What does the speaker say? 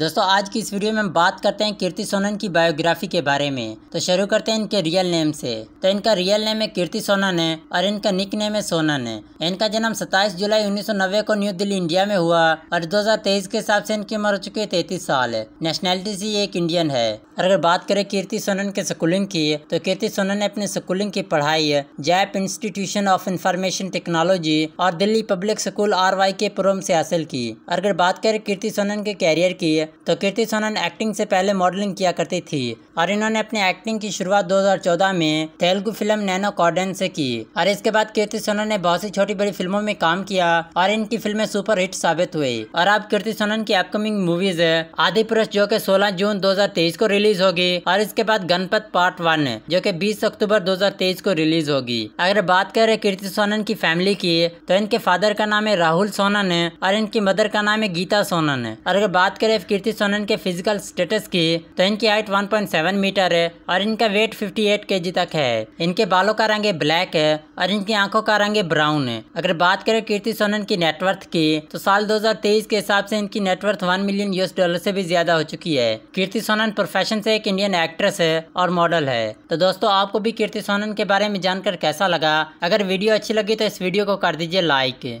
दोस्तों आज की इस वीडियो में हम बात करते हैं कीर्ति सोनन की बायोग्राफी के बारे में तो शुरू करते हैं इनके रियल नेम से तो इनका रियल नेम है कीर्ति सोनन है और इनका निक नेम है सोनन है इनका जन्म 27 जुलाई 1990 को न्यू दिल्ली इंडिया में हुआ और 2023 के हिसाब से इनकी उम्र हो चुकी है तैतीस साल नेशनैलिटी से एक इंडियन है और अगर बात करें कीर्ति सोनन के स्कूलिंग की तो कीर्ति सोनन ने अपनी स्कूलिंग की पढ़ाई Jaypee institution of information technology और दिल्ली पब्लिक स्कूल आर के प्रोम से हासिल की और अगर बात करें कीर्ति सोनन के कैरियर की तो कीर्ति सोनन एक्टिंग से पहले मॉडलिंग किया करती थी और इन्होंने अपनी एक्टिंग की शुरुआत 2014 में तेलुगु फिल्म नैनो कॉर्डन से की और इसके बाद कीर्ति सोनन ने बहुत सी छोटी बड़ी फिल्मों में काम किया और इनकी फिल्में सुपर हिट साबित हुई और अब कीर्ति सोनन की अपकमिंग मूवीज है आदि पुरुष जो की सोलह जून दो को रिलीज होगी और इसके बाद गणपत पार्ट वन जो की बीस अक्टूबर दो को रिलीज होगी अगर बात करें कीर्ति सोनन की फैमिली की तो इनके फादर का नाम है राहुल सोनन है और इनकी मदर का नाम है गीता सोनन है और अगर बात करें कीर्ति सोनन के फिजिकल स्टेटस की तो इनकी हाइट 1.7 मीटर है और इनका वेट 58 केजी तक है इनके बालों का रंग ब्लैक है और इनकी आंखों का रंग ब्राउन है अगर बात करें कीर्ति सोनन की नेटवर्थ की तो साल 2023 के हिसाब से इनकी नेटवर्थ 1 मिलियन यूएस डॉलर से भी ज्यादा हो चुकी है कीर्ति सोनन प्रोफेशन से एक इंडियन एक्ट्रेस है और मॉडल है तो दोस्तों आपको भी कीर्ति सोनन के बारे में जानकर कैसा लगा अगर वीडियो अच्छी लगी तो इस वीडियो को कर दीजिए लाइक